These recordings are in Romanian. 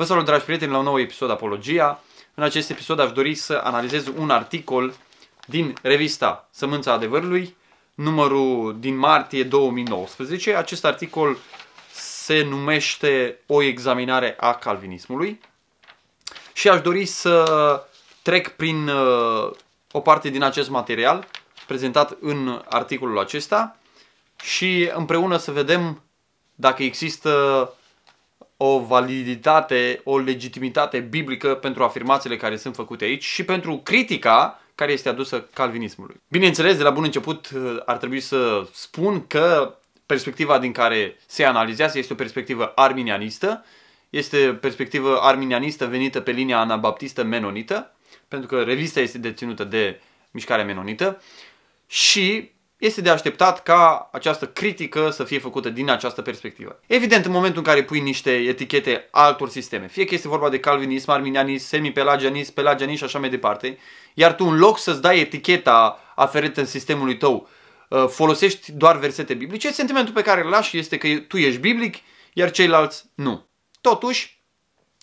Vă salut, dragi prieteni, la un nou episod Apologia. În acest episod aș dori să analizez un articol din revista Sămânța Adevărului, numărul din martie 2019. Acest articol se numește O examinare a calvinismului și aș dori să trec prin uh, o parte din acest material prezentat în articolul acesta și împreună să vedem dacă există o validitate, o legitimitate biblică pentru afirmațiile care sunt făcute aici și pentru critica care este adusă calvinismului. Bineînțeles, de la bun început uh, ar trebui să spun că perspectiva din care se analizează este o perspectivă arminianistă, este perspectivă arminianistă venită pe linia anabaptistă menonită, pentru că revista este deținută de mișcarea menonită și este de așteptat ca această critică să fie făcută din această perspectivă. Evident, în momentul în care pui niște etichete altor sisteme, fie că este vorba de calvinism, arminianism, semipelagianism, pelagianism și așa mai departe, iar tu în loc să-ți dai eticheta aferentă în sistemului tău, uh, folosești doar versete biblice, sentimentul pe care îl lași este că tu ești biblic, iar ceilalți nu. Totuși,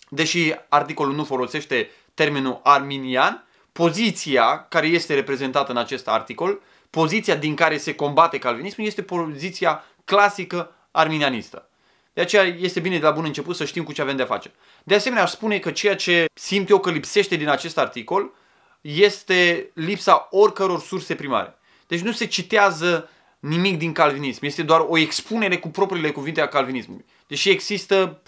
deși articolul nu folosește termenul arminian, poziția care este reprezentată în acest articol poziția din care se combate calvinismul este poziția clasică arminianistă. De aceea este bine de la bun început să știm cu ce avem de face. De asemenea, aș spune că ceea ce simt eu că lipsește din acest articol este lipsa oricăror surse primare. Deci nu se citează nimic din calvinism, este doar o expunere cu propriile cuvinte a calvinismului. Deși există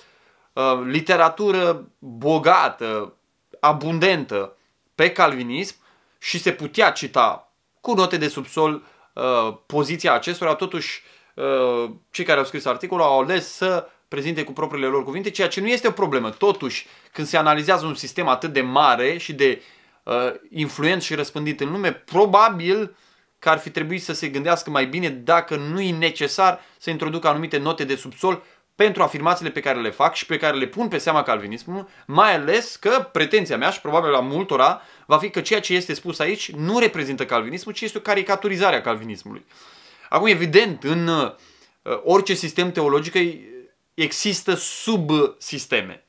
uh, literatură bogată, abundentă pe calvinism și se putea cita cu note de subsol uh, poziția acestora. Totuși, uh, cei care au scris articolul au ales să prezinte cu propriile lor cuvinte, ceea ce nu este o problemă. Totuși, când se analizează un sistem atât de mare și de uh, influent și răspândit în lume, probabil că ar fi trebuit să se gândească mai bine dacă nu e necesar să introducă anumite note de subsol pentru afirmațiile pe care le fac și pe care le pun pe seama calvinismului, mai ales că pretenția mea și probabil la multora va fi că ceea ce este spus aici nu reprezintă calvinismul, ci este o caricaturizare a calvinismului. Acum, evident, în uh, orice sistem teologic există subsisteme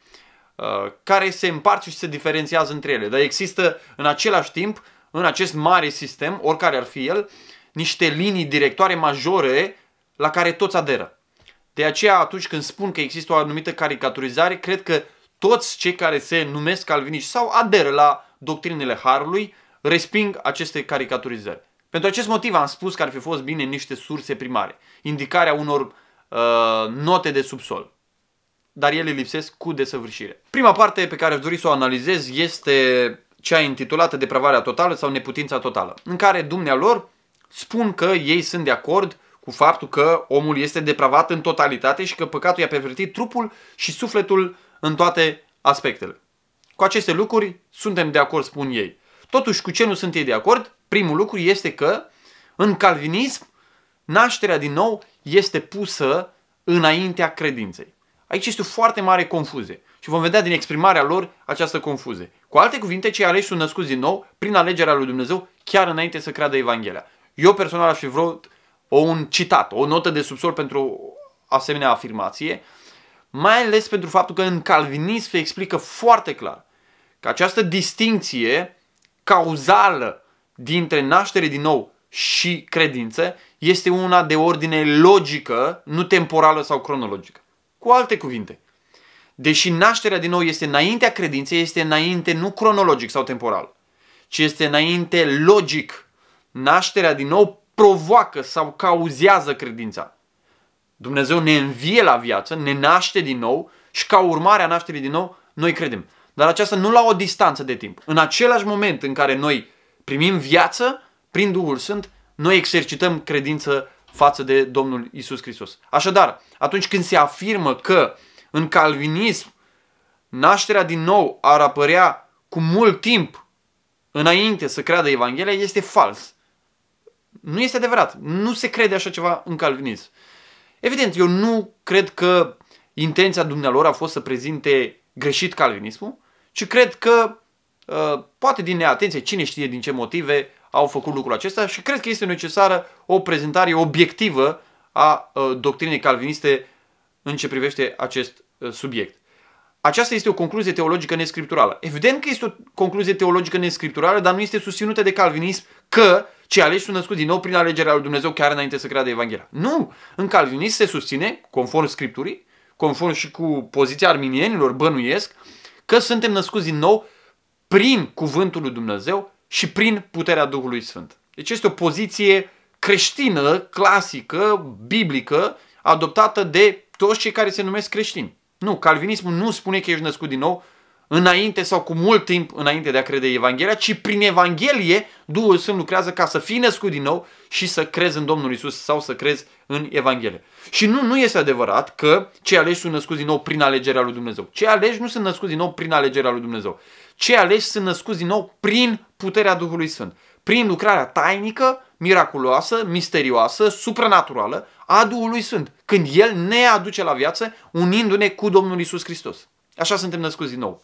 uh, care se împart și se diferențiază între ele, dar există în același timp, în acest mare sistem, oricare ar fi el, niște linii directoare majore la care toți aderă. De aceea atunci când spun că există o anumită caricaturizare, cred că toți cei care se numesc calviniști sau aderă la doctrinele Harului resping aceste caricaturizări. Pentru acest motiv am spus că ar fi fost bine niște surse primare, indicarea unor uh, note de subsol, dar ele lipsesc cu desăvârșire. Prima parte pe care aș dori să o analizez este cea intitulată Depravarea totală sau Neputința totală, în care dumnealor spun că ei sunt de acord cu faptul că omul este depravat în totalitate și că păcatul i-a pervertit trupul și sufletul în toate aspectele. Cu aceste lucruri suntem de acord, spun ei. Totuși, cu ce nu sunt ei de acord? Primul lucru este că în calvinism nașterea din nou este pusă înaintea credinței. Aici este o foarte mare confuzie și vom vedea din exprimarea lor această confuzie. Cu alte cuvinte, cei aleși sunt născuți din nou prin alegerea lui Dumnezeu chiar înainte să creadă Evanghelia. Eu personal aș fi vrut o un citat, o notă de subsol pentru asemenea afirmație, mai ales pentru faptul că în calvinism se explică foarte clar că această distinție cauzală dintre naștere din nou și credință este una de ordine logică, nu temporală sau cronologică. Cu alte cuvinte, deși nașterea din nou este înaintea credinței, este înainte nu cronologic sau temporal, ci este înainte logic. Nașterea din nou provoacă sau cauzează credința. Dumnezeu ne învie la viață, ne naște din nou și ca urmare a nașterii din nou, noi credem. Dar aceasta nu la o distanță de timp. În același moment în care noi primim viață, prin Duhul Sfânt, noi exercităm credință față de Domnul Isus Hristos. Așadar, atunci când se afirmă că în calvinism nașterea din nou ar apărea cu mult timp înainte să creadă Evanghelia, este fals. Nu este adevărat. Nu se crede așa ceva în calvinism. Evident, eu nu cred că intenția dumnealor a fost să prezinte greșit calvinismul, ci cred că uh, poate din neatenție, cine știe din ce motive au făcut lucrul acesta și cred că este necesară o prezentare obiectivă a uh, doctrinei calviniste în ce privește acest uh, subiect. Aceasta este o concluzie teologică nescripturală. Evident că este o concluzie teologică nescripturală, dar nu este susținută de calvinism că uh, cei aleși sunt născuți din nou prin alegerea lui Dumnezeu chiar înainte să creadă Evanghelia. Nu! În calvinism se susține, conform Scripturii, conform și cu poziția arminienilor, bănuiesc, că suntem născuți din nou prin cuvântul lui Dumnezeu și prin puterea Duhului Sfânt. Deci este o poziție creștină, clasică, biblică, adoptată de toți cei care se numesc creștini. Nu, calvinismul nu spune că ești născut din nou înainte sau cu mult timp înainte de a crede Evanghelia, ci prin Evanghelie Duhul Sfânt lucrează ca să fii născut din nou și să crezi în Domnul Isus sau să crezi în Evanghelie. Și nu, nu este adevărat că cei aleși sunt născuți din nou prin alegerea lui Dumnezeu. Cei aleși nu sunt născuți din nou prin alegerea lui Dumnezeu. Cei aleși sunt născuți din nou prin puterea Duhului Sfânt. Prin lucrarea tainică, miraculoasă, misterioasă, supranaturală a Duhului Sfânt. Când El ne aduce la viață, unindu-ne cu Domnul Isus Hristos. Așa suntem născuți din nou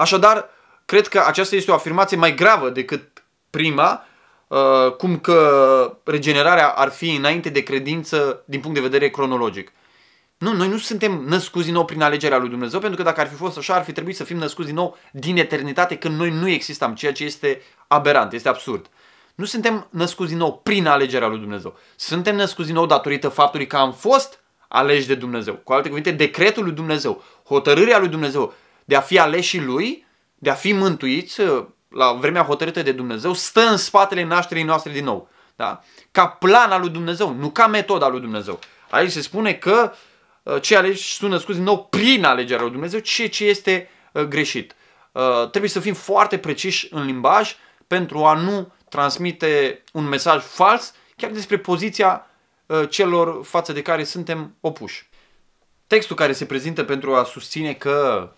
Așadar, cred că aceasta este o afirmație mai gravă decât prima, uh, cum că regenerarea ar fi înainte de credință din punct de vedere cronologic. Nu, noi nu suntem născuți din nou prin alegerea lui Dumnezeu, pentru că dacă ar fi fost așa, ar fi trebuit să fim născuți din nou din eternitate, când noi nu existam, ceea ce este aberant, este absurd. Nu suntem născuți din nou prin alegerea lui Dumnezeu. Suntem născuți din nou datorită faptului că am fost aleși de Dumnezeu. Cu alte cuvinte, decretul lui Dumnezeu, hotărârea lui Dumnezeu, de a fi aleșii lui, de a fi mântuiți uh, la vremea hotărâtă de Dumnezeu, stă în spatele nașterii noastre din nou. Da? Ca plan al lui Dumnezeu, nu ca metoda lui Dumnezeu. Aici se spune că uh, cei aleși sunt născuți din nou prin alegerea lui Dumnezeu, ce ce este uh, greșit. Trebuie să fim foarte preciși în limbaj pentru a nu transmite un mesaj fals chiar despre poziția celor față de care suntem opuși. Textul care se prezintă pentru a susține că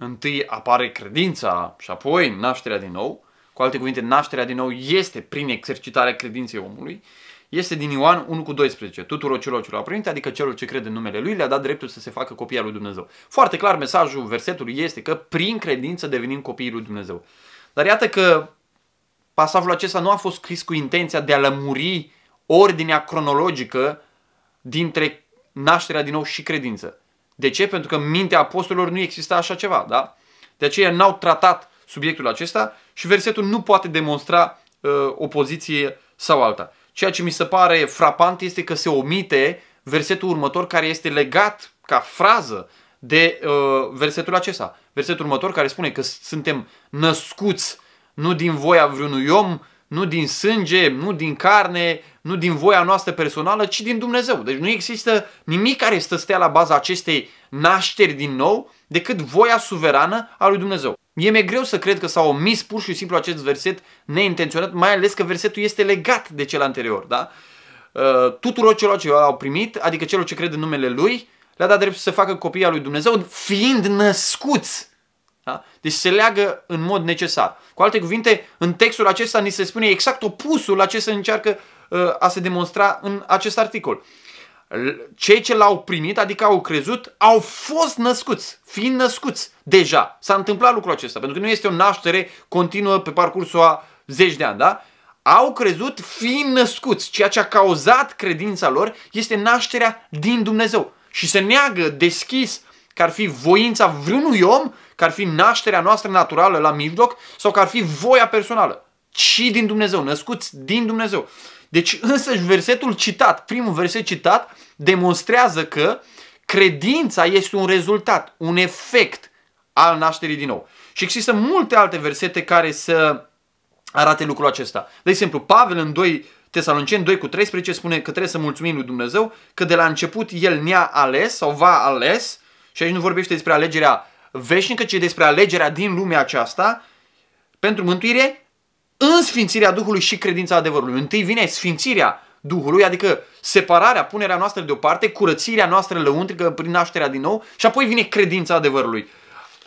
întâi apare credința și apoi nașterea din nou, cu alte cuvinte, nașterea din nou este prin exercitarea credinței omului, este din Ioan 1 cu 12. Tuturor celor ce l-au primit, adică celor ce cred în numele Lui, le-a dat dreptul să se facă copii al lui Dumnezeu. Foarte clar mesajul versetului este că prin credință devenim copiii lui Dumnezeu. Dar iată că pasajul acesta nu a fost scris cu intenția de a lămuri ordinea cronologică dintre nașterea din nou și credință. De ce? Pentru că în mintea apostolilor nu exista așa ceva, da? De aceea n-au tratat subiectul acesta și versetul nu poate demonstra uh, o poziție sau alta. Ceea ce mi se pare frapant este că se omite versetul următor care este legat ca frază de uh, versetul acesta. Versetul următor care spune că suntem născuți nu din voia vreunui om, nu din sânge, nu din carne, nu din voia noastră personală, ci din Dumnezeu. Deci nu există nimic care stă stea la baza acestei nașteri din nou decât voia suverană a lui Dumnezeu. E mi greu să cred că s-a omis pur și simplu acest verset neintenționat, mai ales că versetul este legat de cel anterior, da? Uh, tuturor celor ce l-au primit, adică celor ce cred în numele Lui, le-a dat drept să facă copii al lui Dumnezeu, fiind născuți da? Deci se leagă în mod necesar. Cu alte cuvinte, în textul acesta ni se spune exact opusul la ce se încearcă uh, a se demonstra în acest articol. Cei ce l-au primit, adică au crezut, au fost născuți, fiind născuți deja. S-a întâmplat lucrul acesta, pentru că nu este o naștere continuă pe parcursul a zeci de ani, da? Au crezut fiind născuți. Ceea ce a cauzat credința lor este nașterea din Dumnezeu. Și se neagă deschis că ar fi voința vreunui om că ar fi nașterea noastră naturală la mijloc sau că ar fi voia personală, ci din Dumnezeu, născuți din Dumnezeu. Deci însă versetul citat, primul verset citat, demonstrează că credința este un rezultat, un efect al nașterii din nou. Și există multe alte versete care să arate lucrul acesta. De exemplu, Pavel în 2 Tesaloniceni 2 cu 13 spune că trebuie să mulțumim lui Dumnezeu că de la început el ne-a ales sau va ales și aici nu vorbește despre alegerea veșnică, ci despre alegerea din lumea aceasta pentru mântuire în sfințirea Duhului și credința adevărului. Întâi vine sfințirea Duhului, adică separarea, punerea noastră deoparte, curățirea noastră lăuntrică prin nașterea din nou și apoi vine credința adevărului.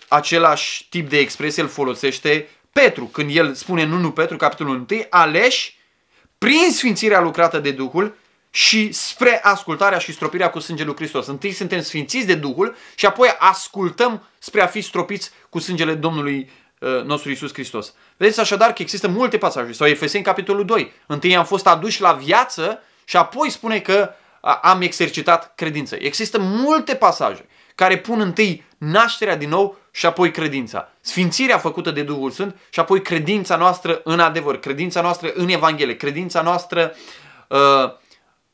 Același tip de expresie îl folosește Petru când el spune în 1 Petru, capitolul 1, aleși prin sfințirea lucrată de Duhul și spre ascultarea și stropirea cu sângele lui Hristos. Întâi suntem sfințiți de Duhul și apoi ascultăm spre a fi stropiți cu sângele Domnului uh, nostru Isus Hristos. Vedeți așadar că există multe pasaje, sau Efeseni capitolul 2. Întâi am fost aduși la viață și apoi spune că am exercitat credință. Există multe pasaje care pun întâi nașterea din nou și apoi credința. Sfințirea făcută de Duhul Sfânt și apoi credința noastră în adevăr, credința noastră în Evanghelie, credința noastră uh,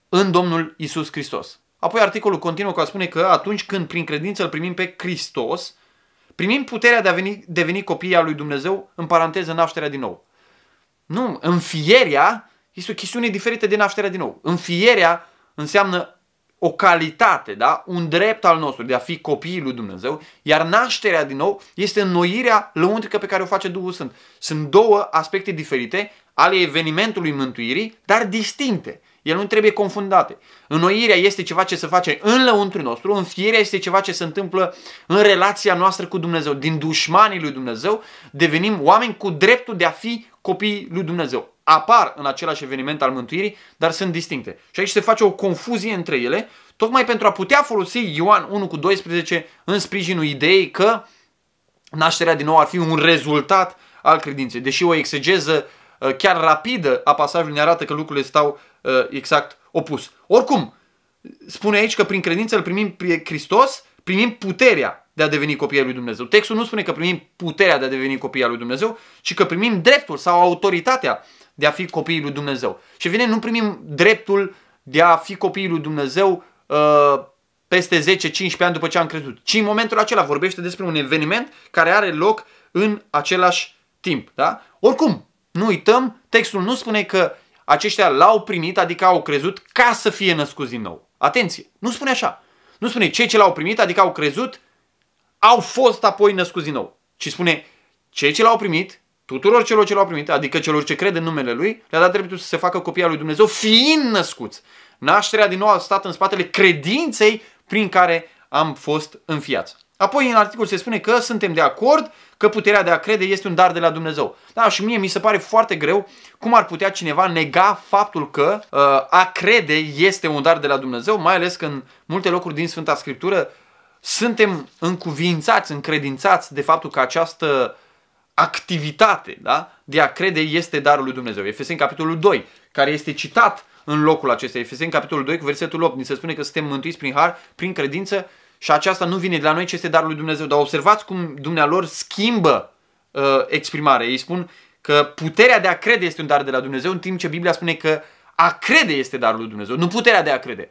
în Domnul Isus Hristos. Apoi articolul continuă cu a spune că atunci când prin credință îl primim pe Hristos, primim puterea de a veni, deveni copii al lui Dumnezeu, în paranteză, nașterea din nou. Nu, înfierea este o chestiune diferită de nașterea din nou. Înfierea înseamnă o calitate, da? un drept al nostru de a fi copiii lui Dumnezeu, iar nașterea din nou este înnoirea lăuntrică pe care o face Duhul Sfânt. Sunt două aspecte diferite ale evenimentului mântuirii, dar distincte. El nu trebuie confundate. Înnoirea este ceva ce se face în lăuntru nostru, înfierea este ceva ce se întâmplă în relația noastră cu Dumnezeu. Din dușmanii lui Dumnezeu devenim oameni cu dreptul de a fi copiii lui Dumnezeu. Apar în același eveniment al mântuirii, dar sunt distincte. Și aici se face o confuzie între ele, tocmai pentru a putea folosi Ioan 1 cu 12 în sprijinul ideii că nașterea din nou ar fi un rezultat al credinței. Deși o exegeză uh, chiar rapidă a pasajului ne arată că lucrurile stau Uh, exact opus. Oricum, spune aici că prin credință îl primim pe Hristos, primim puterea de a deveni copii al lui Dumnezeu. Textul nu spune că primim puterea de a deveni copii al lui Dumnezeu, ci că primim dreptul sau autoritatea de a fi copiii lui Dumnezeu. Și vine, nu primim dreptul de a fi copiii lui Dumnezeu uh, peste 10-15 ani după ce am crezut, ci în momentul acela vorbește despre un eveniment care are loc în același timp. Da? Oricum, nu uităm, textul nu spune că aceștia l-au primit, adică au crezut ca să fie născuți din nou. Atenție, nu spune așa. Nu spune cei ce l-au primit, adică au crezut, au fost apoi născuți din nou. Ci spune cei ce l-au primit, tuturor celor ce l-au primit, adică celor ce cred în numele Lui, le-a dat dreptul să se facă copii al Lui Dumnezeu fiind născuți. Nașterea din nou a stat în spatele credinței prin care am fost înfiați. Apoi în articol se spune că suntem de acord că puterea de a crede este un dar de la Dumnezeu. Da, și mie mi se pare foarte greu cum ar putea cineva nega faptul că uh, a crede este un dar de la Dumnezeu, mai ales că în multe locuri din Sfânta Scriptură suntem încuvințați, încredințați de faptul că această activitate da, de a crede este darul lui Dumnezeu. Efeseni capitolul 2, care este citat în locul acesta. Efeseni capitolul 2 cu versetul 8, ni se spune că suntem mântuiți prin har, prin credință și aceasta nu vine de la noi, ci este darul lui Dumnezeu. Dar observați cum dumnealor schimbă uh, exprimarea. Ei spun că puterea de a crede este un dar de la Dumnezeu, în timp ce Biblia spune că a crede este darul lui Dumnezeu, nu puterea de a crede.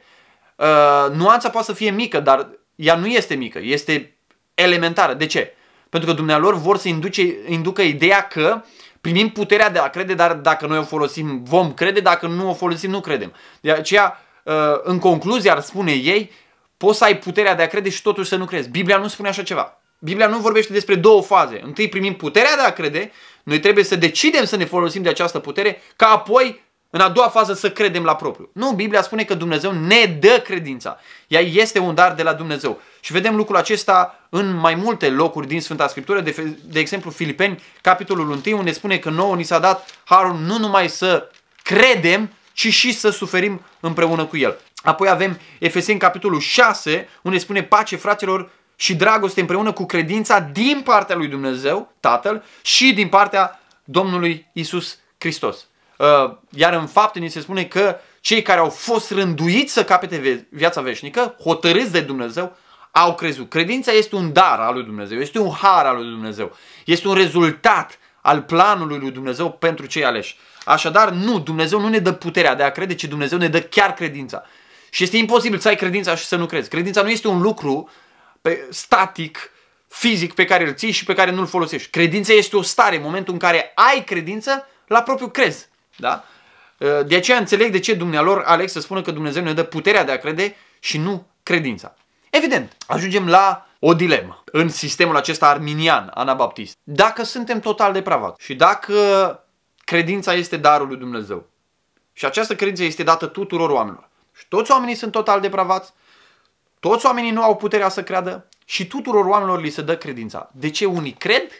Uh, nuanța poate să fie mică, dar ea nu este mică, este elementară. De ce? Pentru că dumnealor vor să induce, inducă ideea că primim puterea de a crede, dar dacă noi o folosim, vom crede, dacă nu o folosim, nu credem. De aceea, uh, în concluzie, ar spune ei, Poți să ai puterea de a crede și totuși să nu crezi. Biblia nu spune așa ceva. Biblia nu vorbește despre două faze. Întâi primim puterea de a crede, noi trebuie să decidem să ne folosim de această putere, ca apoi, în a doua fază, să credem la propriu. Nu, Biblia spune că Dumnezeu ne dă credința. Ea este un dar de la Dumnezeu. Și vedem lucrul acesta în mai multe locuri din Sfânta Scriptură, de, de exemplu Filipeni, capitolul 1, unde spune că nouă ni s-a dat harul nu numai să credem, ci și să suferim împreună cu El. Apoi avem Efeseni capitolul 6, unde spune pace fraților și dragoste împreună cu credința din partea lui Dumnezeu, Tatăl, și din partea Domnului Isus Hristos. Uh, iar în fapte ni se spune că cei care au fost rânduiți să capete viața veșnică, hotărâți de Dumnezeu, au crezut. Credința este un dar al lui Dumnezeu, este un har al lui Dumnezeu, este un rezultat al planului lui Dumnezeu pentru cei aleși. Așadar, nu, Dumnezeu nu ne dă puterea de a crede, ci Dumnezeu ne dă chiar credința. Și este imposibil să ai credința și să nu crezi. Credința nu este un lucru pe, static, fizic pe care îl ții și pe care nu-l folosești. Credința este o stare. În momentul în care ai credință, la propriu crezi. Da? Ă, de aceea înțeleg de ce dumnealor Alex să spună că Dumnezeu ne dă puterea de a crede și nu credința. Evident, ajungem la o dilemă în sistemul acesta arminian, anabaptist. Dacă suntem total depravați și dacă credința este darul lui Dumnezeu și această credință este dată tuturor oamenilor, și toți oamenii sunt total depravați, toți oamenii nu au puterea să creadă și tuturor oamenilor li se dă credința. De ce unii cred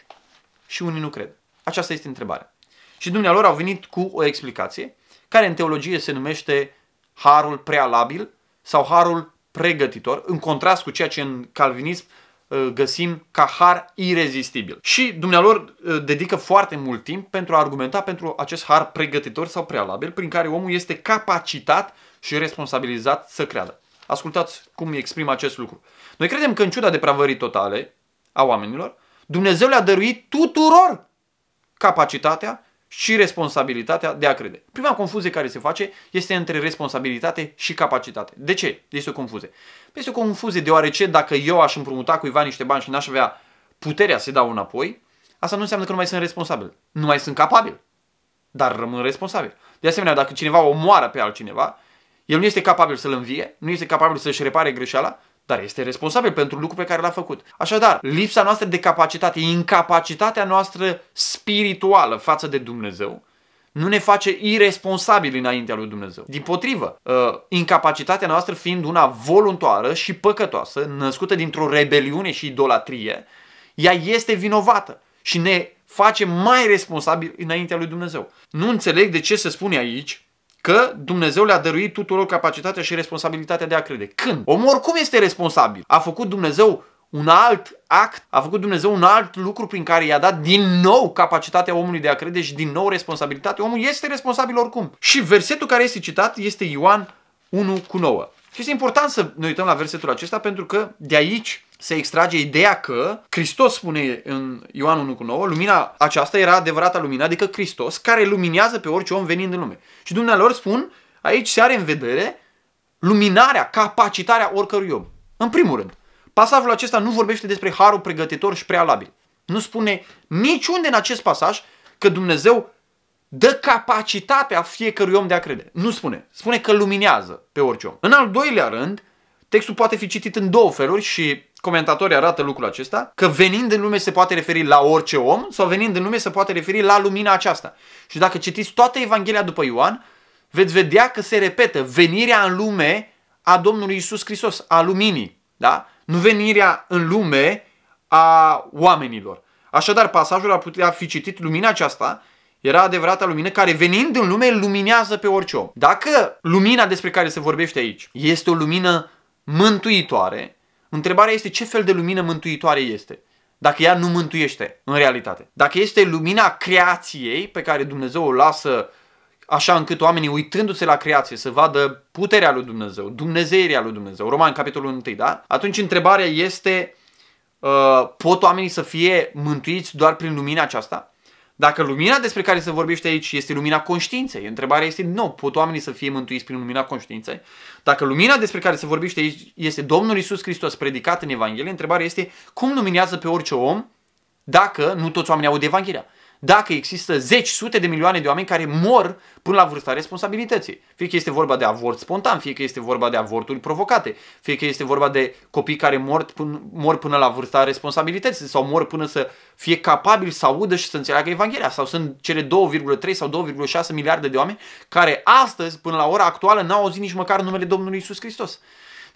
și unii nu cred? Aceasta este întrebarea. Și dumnealor au venit cu o explicație care în teologie se numește harul prealabil sau harul pregătitor, în contrast cu ceea ce în calvinism uh, găsim ca har irezistibil. Și dumnealor uh, dedică foarte mult timp pentru a argumenta pentru acest har pregătitor sau prealabil prin care omul este capacitat și responsabilizat să creadă. Ascultați cum exprim acest lucru. Noi credem că în ciuda depravării totale a oamenilor, Dumnezeu le-a dăruit tuturor capacitatea și responsabilitatea de a crede. Prima confuzie care se face este între responsabilitate și capacitate. De ce este o confuzie? Este o confuzie deoarece dacă eu aș împrumuta cuiva niște bani și n-aș avea puterea să-i dau înapoi, asta nu înseamnă că nu mai sunt responsabil. Nu mai sunt capabil, dar rămân responsabil. De asemenea, dacă cineva omoară pe altcineva, el nu este capabil să-l învie, nu este capabil să-și repare greșeala, dar este responsabil pentru lucrul pe care l-a făcut. Așadar, lipsa noastră de capacitate, incapacitatea noastră spirituală față de Dumnezeu, nu ne face irresponsabil înaintea lui Dumnezeu. Din potrivă, uh, incapacitatea noastră fiind una voluntoară și păcătoasă, născută dintr-o rebeliune și idolatrie, ea este vinovată și ne face mai responsabil înaintea lui Dumnezeu. Nu înțeleg de ce se spune aici că Dumnezeu le-a dăruit tuturor capacitatea și responsabilitatea de a crede. Când? Omul oricum este responsabil. A făcut Dumnezeu un alt act, a făcut Dumnezeu un alt lucru prin care i-a dat din nou capacitatea omului de a crede și din nou responsabilitatea. Omul este responsabil oricum. Și versetul care este citat este Ioan 1 cu 9. Și este important să ne uităm la versetul acesta pentru că de aici se extrage ideea că Hristos spune în Ioan 1 cu 9, lumina aceasta era adevărata lumină, adică Hristos, care luminează pe orice om venind în lume. Și dumnealor spun, aici se are în vedere luminarea, capacitarea oricărui om. În primul rând, pasajul acesta nu vorbește despre harul pregătitor și prealabil. Nu spune niciunde în acest pasaj că Dumnezeu dă capacitatea fiecărui om de a crede. Nu spune. Spune că luminează pe orice om. În al doilea rând, textul poate fi citit în două feluri și comentatorii arată lucrul acesta, că venind în lume se poate referi la orice om sau venind în lume se poate referi la lumina aceasta. Și dacă citiți toată Evanghelia după Ioan, veți vedea că se repetă venirea în lume a Domnului Isus Hristos, a luminii, da? Nu venirea în lume a oamenilor. Așadar, pasajul ar putea fi citit lumina aceasta, era adevărata lumină care venind în lume luminează pe orice om. Dacă lumina despre care se vorbește aici este o lumină mântuitoare, Întrebarea este ce fel de lumină mântuitoare este dacă ea nu mântuiește în realitate. Dacă este lumina creației pe care Dumnezeu o lasă așa încât oamenii uitându-se la creație să vadă puterea lui Dumnezeu, dumnezeirea lui Dumnezeu, Roman capitolul 1, da? Atunci întrebarea este, uh, pot oamenii să fie mântuiți doar prin lumina aceasta? Dacă lumina despre care se vorbește aici este lumina conștiinței, întrebarea este, nu, pot oamenii să fie mântuiți prin lumina conștiinței? Dacă lumina despre care se vorbește aici este Domnul Isus Hristos predicat în Evanghelie, întrebarea este, cum luminează pe orice om dacă nu toți oamenii aud Evanghelia? dacă există zeci, sute de milioane de oameni care mor până la vârsta responsabilității. Fie că este vorba de avort spontan, fie că este vorba de avorturi provocate, fie că este vorba de copii care mor, până, mor până la vârsta responsabilității sau mor până să fie capabili să audă și să înțeleagă Evanghelia. Sau sunt cele 2,3 sau 2,6 miliarde de oameni care astăzi, până la ora actuală, n-au auzit nici măcar numele Domnului Isus Hristos.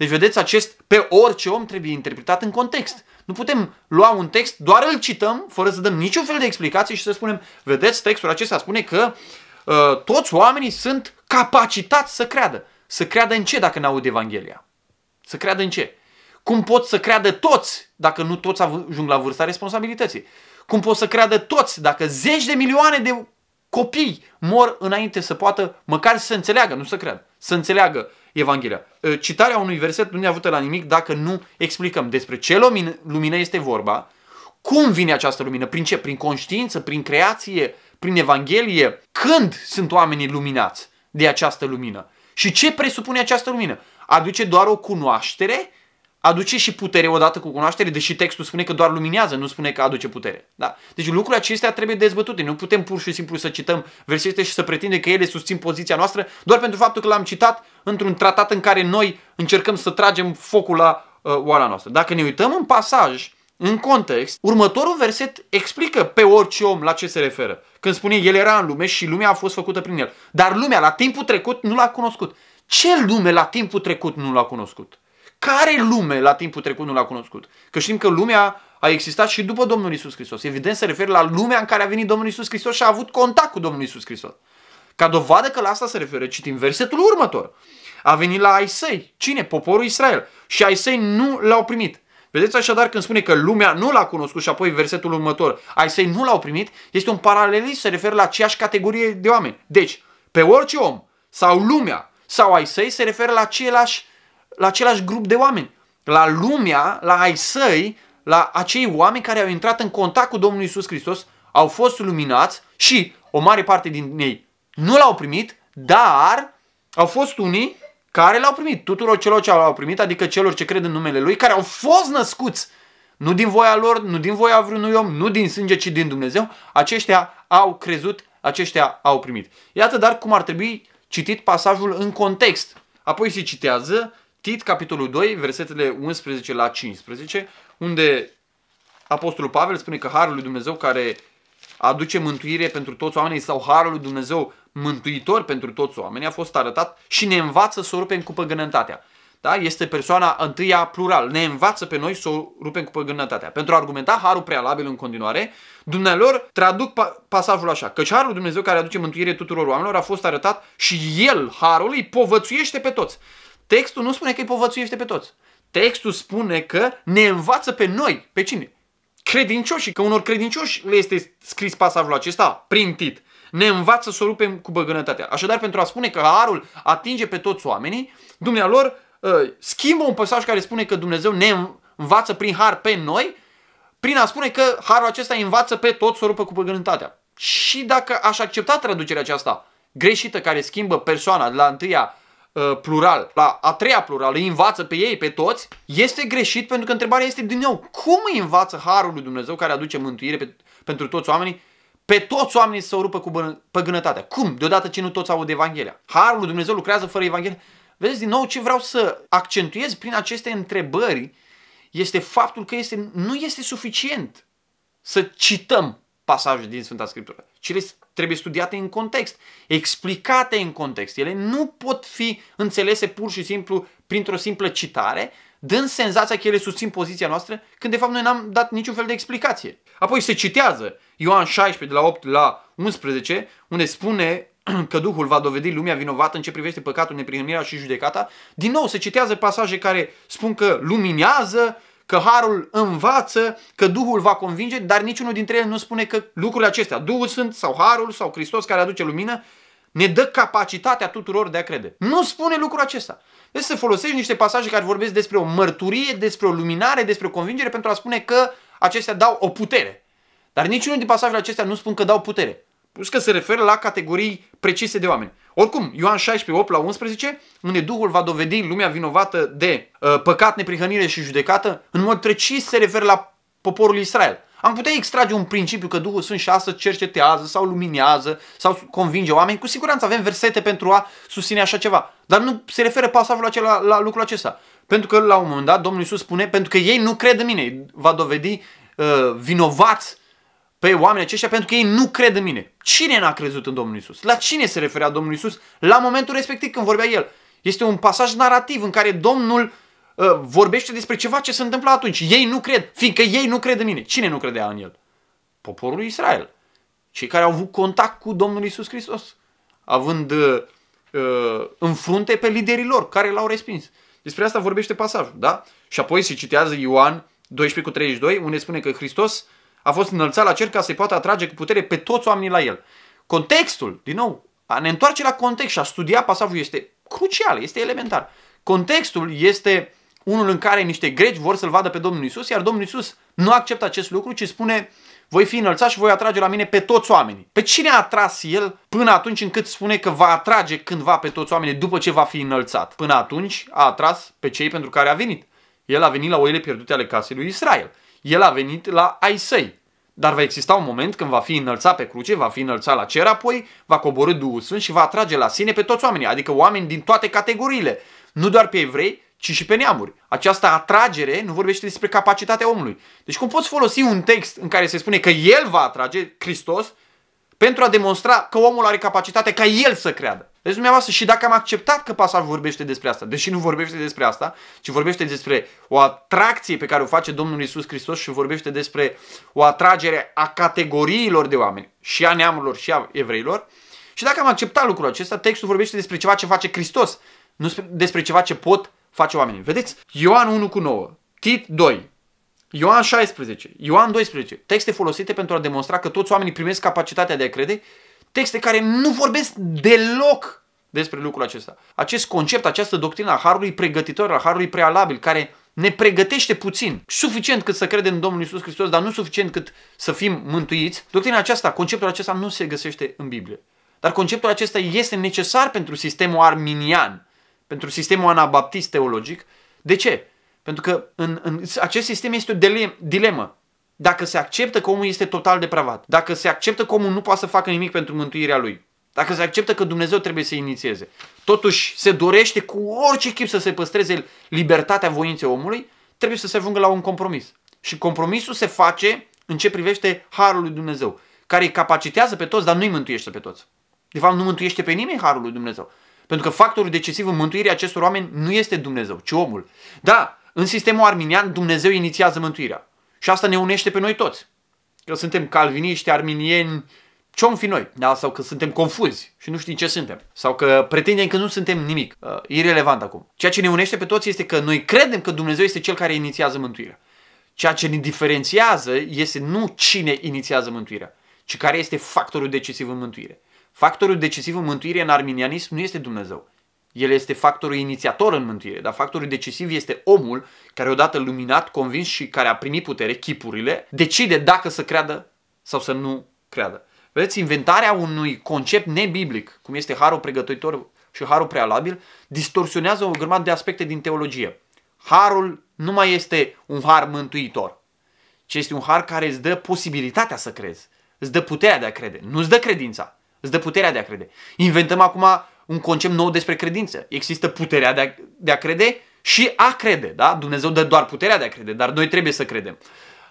Deci, vedeți, acest pe orice om trebuie interpretat în context. Nu putem lua un text, doar îl cităm, fără să dăm niciun fel de explicație și să spunem, vedeți, textul acesta spune că uh, toți oamenii sunt capacitați să creadă. Să creadă în ce dacă nu aud Evanghelia? Să creadă în ce? Cum pot să creadă toți dacă nu toți ajung la vârsta responsabilității? Cum pot să creadă toți dacă zeci de milioane de copii mor înainte să poată măcar să înțeleagă, nu să creadă, să înțeleagă Evanghelia. Ă, citarea unui verset nu ne avută la nimic dacă nu explicăm despre ce lumină este vorba, cum vine această lumină, prin ce? Prin conștiință, prin creație, prin Evanghelie, când sunt oamenii luminați de această lumină și ce presupune această lumină. Aduce doar o cunoaștere aduce și putere odată cu cunoaștere, deși textul spune că doar luminează, nu spune că aduce putere. Da? Deci lucrurile acestea trebuie dezbătute. Nu putem pur și simplu să cităm versete și să pretindem că ele susțin poziția noastră doar pentru faptul că l-am citat într-un tratat în care noi încercăm să tragem focul la uh, oala noastră. Dacă ne uităm în pasaj, în context, următorul verset explică pe orice om la ce se referă. Când spune el era în lume și lumea a fost făcută prin el. Dar lumea la timpul trecut nu l-a cunoscut. Ce lume la timpul trecut nu l-a cunoscut? Care lume la timpul trecut nu l-a cunoscut? Că știm că lumea a existat și după Domnul Isus Hristos. Evident se referă la lumea în care a venit Domnul Isus Hristos și a avut contact cu Domnul Isus Hristos. Ca dovadă că la asta se referă, citim versetul următor. A venit la aisei, Cine? Poporul Israel. Și aisei nu l-au primit. Vedeți așadar când spune că lumea nu l-a cunoscut și apoi versetul următor, aisei nu l-au primit, este un paralelism, se referă la aceeași categorie de oameni. Deci, pe orice om sau lumea sau aisei se referă la același la același grup de oameni, la lumea, la ai săi, la acei oameni care au intrat în contact cu Domnul Isus Hristos, au fost luminați și o mare parte din ei nu l-au primit, dar au fost unii care l-au primit, tuturor celor ce l-au primit, adică celor ce cred în numele Lui, care au fost născuți, nu din voia lor, nu din voia vreunui om, nu din sânge, ci din Dumnezeu, aceștia au crezut, aceștia au primit. Iată dar cum ar trebui citit pasajul în context. Apoi se citează Tit, capitolul 2, versetele 11 la 15, unde Apostolul Pavel spune că Harul lui Dumnezeu care aduce mântuire pentru toți oamenii sau Harul lui Dumnezeu mântuitor pentru toți oamenii a fost arătat și ne învață să o rupem cu păgânătatea. Da? Este persoana întâia plural. Ne învață pe noi să o rupem cu păgânătatea. Pentru a argumenta harul prealabil în continuare, dumnealor traduc pasajul așa. Căci harul Dumnezeu care aduce mântuire tuturor oamenilor a fost arătat și el, harul, îi povățuiește pe toți. Textul nu spune că îi povățuiește pe toți. Textul spune că ne învață pe noi. Pe cine? Credincioșii, că unor credincioși le este scris pasajul acesta, printit. Ne învață să o rupem cu băgânătatea. Așadar, pentru a spune că harul atinge pe toți oamenii, dumnealor ă, schimbă un pasaj care spune că Dumnezeu ne învață prin har pe noi, prin a spune că harul acesta învață pe toți să o rupă cu băgânătatea. Și dacă aș accepta traducerea aceasta greșită care schimbă persoana de la întâia Uh, plural, la a treia plural îi învață pe ei, pe toți, este greșit pentru că întrebarea este din nou, cum îi învață Harul lui Dumnezeu care aduce mântuire pe, pentru toți oamenii, pe toți oamenii să o rupă cu păgânătatea? Cum? Deodată ce nu toți aud Evanghelia. Harul lui Dumnezeu lucrează fără Evanghelia Vedeți din nou ce vreau să accentuez prin aceste întrebări este faptul că este, nu este suficient să cităm pasaje din Sfânta Scriptură, ci trebuie studiate în context, explicate în context. Ele nu pot fi înțelese pur și simplu printr-o simplă citare, dând senzația că ele susțin poziția noastră, când de fapt noi n-am dat niciun fel de explicație. Apoi se citează Ioan 16 de la 8 la 11, unde spune că Duhul va dovedi lumea vinovată în ce privește păcatul, neprihănirea și judecata. Din nou se citează pasaje care spun că luminează, că harul învață, că Duhul va convinge, dar niciunul dintre ele nu spune că lucrurile acestea, Duhul Sfânt sau Harul sau Hristos care aduce lumină, ne dă capacitatea tuturor de a crede. Nu spune lucrul acesta. Deci să folosești niște pasaje care vorbesc despre o mărturie, despre o luminare, despre o convingere pentru a spune că acestea dau o putere. Dar niciunul din pasajele acestea nu spun că dau putere. Plus că se referă la categorii precise de oameni. Oricum, Ioan 16, 8 la 11, unde Duhul va dovedi lumea vinovată de uh, păcat, neprihănire și judecată, în mod precis se referă la poporul Israel. Am putea extrage un principiu că Duhul Sfânt și astăzi cercetează sau luminează sau convinge oameni. Cu siguranță avem versete pentru a susține așa ceva. Dar nu se referă pasajul acela la lucrul acesta. Pentru că la un moment dat Domnul Iisus spune, pentru că ei nu cred în mine, va dovedi uh, vinovați pe oamenii aceștia pentru că ei nu cred în mine. Cine n-a crezut în Domnul Isus? La cine se referea Domnul Isus la momentul respectiv când vorbea el? Este un pasaj narrativ în care Domnul uh, vorbește despre ceva ce se întâmplă atunci. Ei nu cred, fiindcă ei nu cred în mine. Cine nu credea în el? Poporul lui Israel. Cei care au avut contact cu Domnul Isus Hristos, având uh, uh, în frunte pe liderii lor care l-au respins. Despre asta vorbește pasajul, da? Și apoi se citează Ioan 12 cu 32, unde spune că Hristos uh, a fost înălțat la cer ca să-i poată atrage cu putere pe toți oamenii la el. Contextul, din nou, a ne întoarce la context și a studia pasajul este crucial, este elementar. Contextul este unul în care niște greci vor să-l vadă pe Domnul Isus, iar Domnul Isus nu acceptă acest lucru, ci spune voi fi înălțat și voi atrage la mine pe toți oamenii. Pe cine a atras el până atunci încât spune că va atrage cândva pe toți oamenii după ce va fi înălțat? Până atunci a atras pe cei pentru care a venit. El a venit la oile pierdute ale casei lui Israel. El a venit la ai săi. Dar va exista un moment când va fi înălțat pe cruce, va fi înălțat la cer, apoi va coborâ Duhul Sfânt și va atrage la sine pe toți oamenii, adică oameni din toate categoriile, nu doar pe evrei, ci și pe neamuri. Această atragere nu vorbește despre capacitatea omului. Deci cum poți folosi un text în care se spune că el va atrage Hristos pentru a demonstra că omul are capacitatea ca el să creadă? Vezi dumneavoastră și dacă am acceptat că pasajul vorbește despre asta, deși nu vorbește despre asta, ci vorbește despre o atracție pe care o face Domnul Isus Hristos și vorbește despre o atragere a categoriilor de oameni, și a neamurilor și a evreilor, și dacă am acceptat lucrul acesta, textul vorbește despre ceva ce face Hristos, nu despre ceva ce pot face oamenii. Vedeți? Ioan 1 cu 9, Tit 2, Ioan 16, Ioan 12, texte folosite pentru a demonstra că toți oamenii primesc capacitatea de a crede texte care nu vorbesc deloc despre lucrul acesta. Acest concept, această doctrină a Harului pregătitor, a Harului prealabil, care ne pregătește puțin, suficient cât să credem în Domnul Isus Hristos, dar nu suficient cât să fim mântuiți, doctrina aceasta, conceptul acesta nu se găsește în Biblie. Dar conceptul acesta este necesar pentru sistemul arminian, pentru sistemul anabaptist teologic. De ce? Pentru că în, în acest sistem este o dilemă dacă se acceptă că omul este total depravat, dacă se acceptă că omul nu poate să facă nimic pentru mântuirea lui, dacă se acceptă că Dumnezeu trebuie să inițieze, totuși se dorește cu orice chip să se păstreze libertatea voinței omului, trebuie să se ajungă la un compromis. Și compromisul se face în ce privește harul lui Dumnezeu, care îi capacitează pe toți, dar nu îi mântuiește pe toți. De fapt, nu mântuiește pe nimeni harul lui Dumnezeu. Pentru că factorul decisiv în mântuirea acestor oameni nu este Dumnezeu, ci omul. Da, în sistemul arminian, Dumnezeu inițiază mântuirea. Și asta ne unește pe noi toți. Că suntem calviniști, arminieni, ce om fi noi, da? sau că suntem confuzi și nu știm ce suntem, sau că pretindem că nu suntem nimic. Uh, irrelevant acum. Ceea ce ne unește pe toți este că noi credem că Dumnezeu este cel care inițiază mântuirea. Ceea ce ne diferențiază este nu cine inițiază mântuirea, ci care este factorul decisiv în mântuire. Factorul decisiv în mântuire în arminianism nu este Dumnezeu, el este factorul inițiator în mântuire, dar factorul decisiv este omul care odată luminat, convins și care a primit putere, chipurile, decide dacă să creadă sau să nu creadă. Vedeți, inventarea unui concept nebiblic, cum este harul pregătitor și harul prealabil, distorsionează o grămadă de aspecte din teologie. Harul nu mai este un har mântuitor, ci este un har care îți dă posibilitatea să crezi, îți dă puterea de a crede, nu îți dă credința, îți dă puterea de a crede. Inventăm acum un concept nou despre credință. Există puterea de a, de a crede și a crede, da? Dumnezeu dă doar puterea de a crede, dar noi trebuie să credem.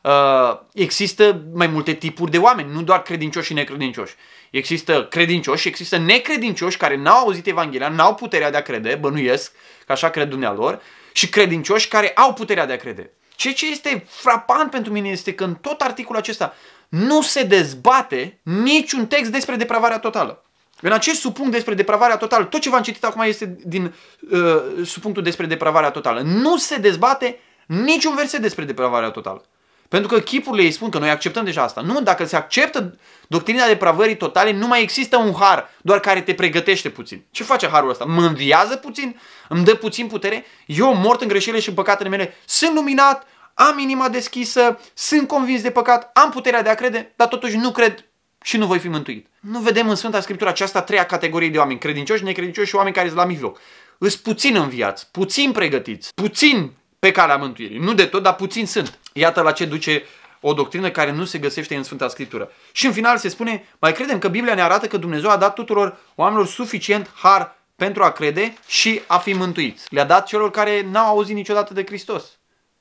Uh, există mai multe tipuri de oameni, nu doar credincioși și necredincioși. Există credincioși și există necredincioși care n-au auzit Evanghelia, n-au puterea de a crede, bănuiesc că așa cred dumnealor, și credincioși care au puterea de a crede. Ceea ce este frapant pentru mine este că în tot articolul acesta nu se dezbate niciun text despre depravarea totală. În acest subpunct despre depravarea totală, tot ce v-am citit acum este din uh, subpunctul despre depravarea totală. Nu se dezbate niciun verset despre depravarea totală. Pentru că chipurile ei spun că noi acceptăm deja asta. Nu, dacă se acceptă doctrina depravării totale, nu mai există un har, doar care te pregătește puțin. Ce face harul ăsta? Mă înviază puțin? Îmi dă puțin putere? Eu, mort în greșelile și în păcatele mele, sunt luminat, am inima deschisă, sunt convins de păcat, am puterea de a crede, dar totuși nu cred și nu voi fi mântuit. Nu vedem în Sfânta Scriptură aceasta treia categorie de oameni, credincioși, necredincioși și oameni care sunt la mijloc. Îs puțin în viață, puțin pregătiți, puțin pe calea mântuirii. Nu de tot, dar puțin sunt. Iată la ce duce o doctrină care nu se găsește în Sfânta Scriptură. Și în final se spune, mai credem că Biblia ne arată că Dumnezeu a dat tuturor oamenilor suficient har pentru a crede și a fi mântuiți. Le-a dat celor care n-au auzit niciodată de Hristos.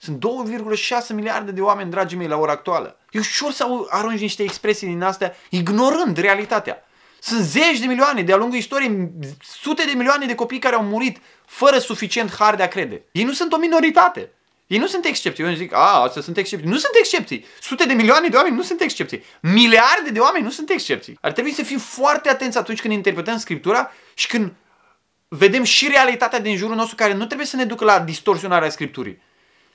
Sunt 2,6 miliarde de oameni, dragii mei, la ora actuală. E ușor să arunci niște expresii din astea ignorând realitatea. Sunt zeci de milioane, de-a lungul istoriei, sute de milioane de copii care au murit fără suficient har de a crede. Ei nu sunt o minoritate. Ei nu sunt excepții. Eu zic, a, astea sunt excepții. Nu sunt excepții. Sute de milioane de oameni nu sunt excepții. Miliarde de oameni nu sunt excepții. Ar trebui să fim foarte atenți atunci când interpretăm Scriptura și când vedem și realitatea din jurul nostru care nu trebuie să ne ducă la distorsionarea Scripturii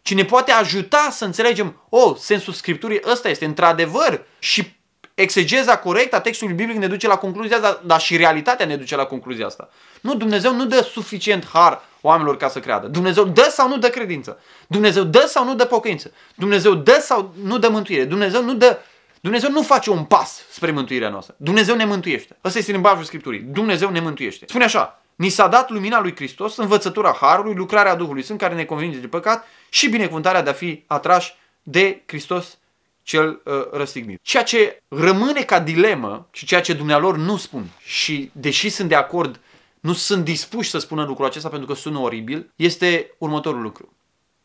ci ne poate ajuta să înțelegem, o, oh, sensul Scripturii ăsta este într-adevăr și exegeza corectă a textului biblic ne duce la concluzia asta, dar și realitatea ne duce la concluzia asta. Nu, Dumnezeu nu dă suficient har oamenilor ca să creadă. Dumnezeu dă sau nu dă credință. Dumnezeu dă sau nu dă pocăință. Dumnezeu dă sau nu dă mântuire. Dumnezeu nu dă Dumnezeu nu face un pas spre mântuirea noastră. Dumnezeu ne mântuiește. Ăsta este limbajul Scripturii. Dumnezeu ne mântuiește. Spune așa, Ni s-a dat lumina lui Hristos, învățătura Harului, lucrarea Duhului Sfânt care ne convinge de păcat și binecuvântarea de a fi atrași de Hristos cel uh, răstignit. Ceea ce rămâne ca dilemă și ceea ce dumnealor nu spun și deși sunt de acord, nu sunt dispuși să spună lucrul acesta pentru că sună oribil, este următorul lucru.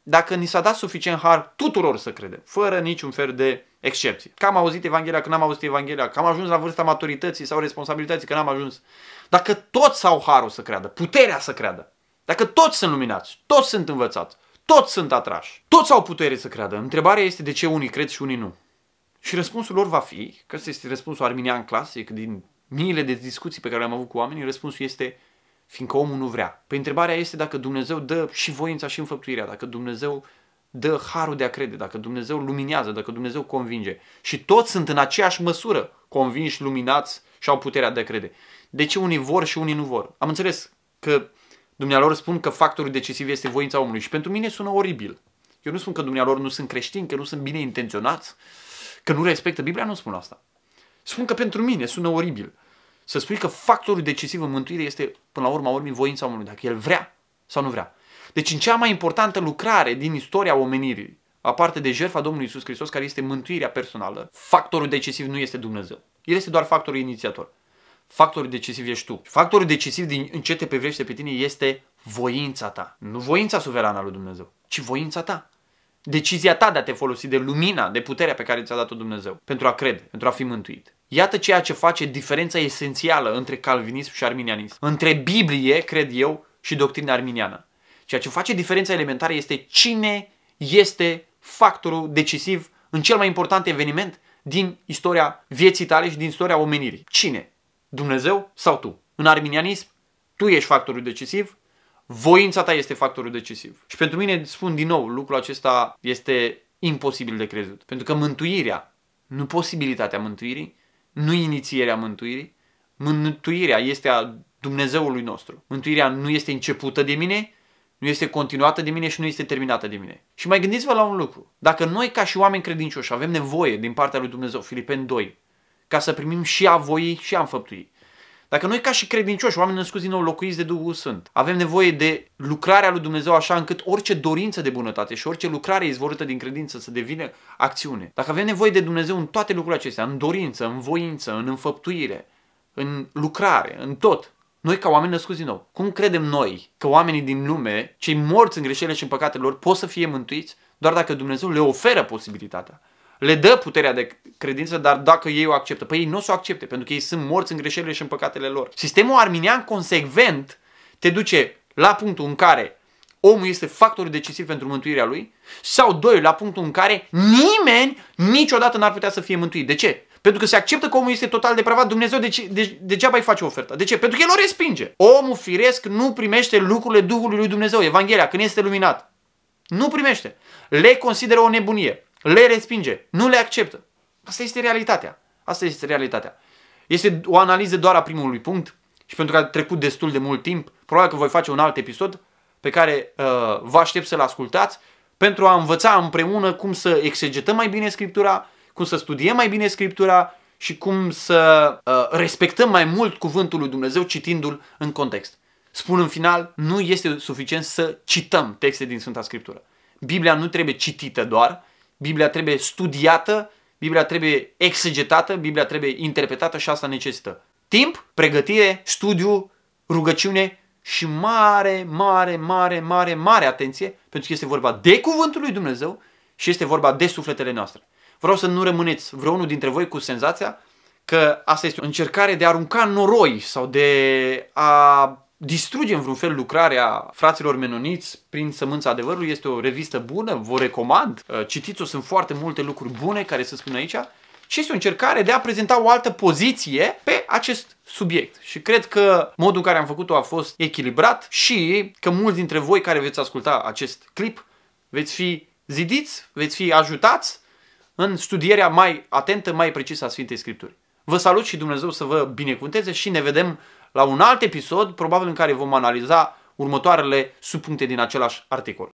Dacă ni s-a dat suficient har tuturor să credem, fără niciun fel de excepție. Că am auzit Evanghelia, că n-am auzit Evanghelia, că am ajuns la vârsta maturității sau responsabilității, că n-am ajuns. Dacă toți au harul să creadă, puterea să creadă, dacă toți sunt luminați, toți sunt învățați, toți sunt atrași, toți au putere să creadă, întrebarea este de ce unii cred și unii nu. Și răspunsul lor va fi, că ăsta este răspunsul arminian clasic din miile de discuții pe care le-am avut cu oamenii, răspunsul este fiindcă omul nu vrea. Păi întrebarea este dacă Dumnezeu dă și voința și înfăptuirea, dacă Dumnezeu dă harul de a crede, dacă Dumnezeu luminează, dacă Dumnezeu convinge. Și toți sunt în aceeași măsură convinși, luminați și au puterea de a crede. De ce unii vor și unii nu vor? Am înțeles că dumnealor spun că factorul decisiv este voința omului și pentru mine sună oribil. Eu nu spun că dumnealor nu sunt creștini, că nu sunt bine intenționați, că nu respectă Biblia, nu spun asta. Spun că pentru mine sună oribil. Să spui că factorul decisiv în mântuire este, până la urma urmei, voința omului, dacă el vrea sau nu vrea. Deci în cea mai importantă lucrare din istoria omenirii, aparte de jertfa Domnului Iisus Hristos, care este mântuirea personală, factorul decisiv nu este Dumnezeu. El este doar factorul inițiator. Factorul decisiv ești tu. Factorul decisiv din în ce te privește pe tine este voința ta. Nu voința suverană a lui Dumnezeu, ci voința ta. Decizia ta de a te folosi de lumina, de puterea pe care ți-a dat-o Dumnezeu pentru a crede, pentru a fi mântuit. Iată ceea ce face diferența esențială între calvinism și arminianism, între Biblie, cred eu, și doctrina arminiană. Ceea ce face diferența elementară este cine este factorul decisiv în cel mai important eveniment din istoria vieții tale și din istoria omenirii. Cine? Dumnezeu sau tu? În arminianism, tu ești factorul decisiv, voința ta este factorul decisiv. Și pentru mine, spun din nou, lucrul acesta este imposibil de crezut. Pentru că mântuirea, nu posibilitatea mântuirii, nu inițierea mântuirii, mântuirea este a Dumnezeului nostru. Mântuirea nu este începută de mine, nu este continuată de mine și nu este terminată de mine. Și mai gândiți-vă la un lucru. Dacă noi ca și oameni credincioși avem nevoie din partea lui Dumnezeu, Filipen 2, ca să primim și a voi și a înfăptui. Dacă noi ca și credincioși, oameni născuți din nou, locuiți de Duhul Sfânt, avem nevoie de lucrarea lui Dumnezeu așa încât orice dorință de bunătate și orice lucrare izvorâtă din credință să devină acțiune. Dacă avem nevoie de Dumnezeu în toate lucrurile acestea, în dorință, în voință, în înfăptuire, în lucrare, în tot, noi ca oameni născuți din nou, cum credem noi că oamenii din lume, cei morți în greșelile și în păcatele lor, pot să fie mântuiți doar dacă Dumnezeu le oferă posibilitatea? Le dă puterea de credință, dar dacă ei o acceptă. Păi ei nu o să o accepte, pentru că ei sunt morți în greșelile și în păcatele lor. Sistemul arminian consecvent te duce la punctul în care omul este factorul decisiv pentru mântuirea lui, sau doi, la punctul în care nimeni niciodată n-ar putea să fie mântuit. De ce? Pentru că se acceptă că omul este total depravat, Dumnezeu deci, de, degeaba îi face oferta. De ce? Pentru că el o respinge. Omul firesc nu primește lucrurile Duhului lui Dumnezeu, Evanghelia, când este luminat. Nu primește. Le consideră o nebunie. Le respinge. Nu le acceptă. Asta este realitatea. Asta este realitatea. Este o analiză doar a primului punct și pentru că a trecut destul de mult timp, probabil că voi face un alt episod pe care uh, vă aștept să-l ascultați pentru a învăța împreună cum să exegetăm mai bine Scriptura, cum să studiem mai bine Scriptura și cum să uh, respectăm mai mult cuvântul lui Dumnezeu citindu-l în context. Spun în final, nu este suficient să cităm texte din Sfânta Scriptură. Biblia nu trebuie citită doar, Biblia trebuie studiată, Biblia trebuie exegetată, Biblia trebuie interpretată și asta necesită timp, pregătire, studiu, rugăciune și mare, mare, mare, mare, mare atenție, pentru că este vorba de Cuvântul lui Dumnezeu și este vorba de sufletele noastre. Vreau să nu rămâneți vreunul dintre voi cu senzația că asta este o încercare de a arunca noroi sau de a distruge în vreun fel lucrarea fraților menoniți prin sămânța adevărului. Este o revistă bună, vă recomand. Uh, citiți-o, sunt foarte multe lucruri bune care se spun aici și este o încercare de a prezenta o altă poziție pe acest subiect. Și cred că modul în care am făcut-o a fost echilibrat și că mulți dintre voi care veți asculta acest clip veți fi zidiți, veți fi ajutați în studierea mai atentă, mai precisă a Sfintei Scripturi. Vă salut și Dumnezeu să vă binecuvânteze și ne vedem la un alt episod, probabil în care vom analiza următoarele subpuncte din același articol.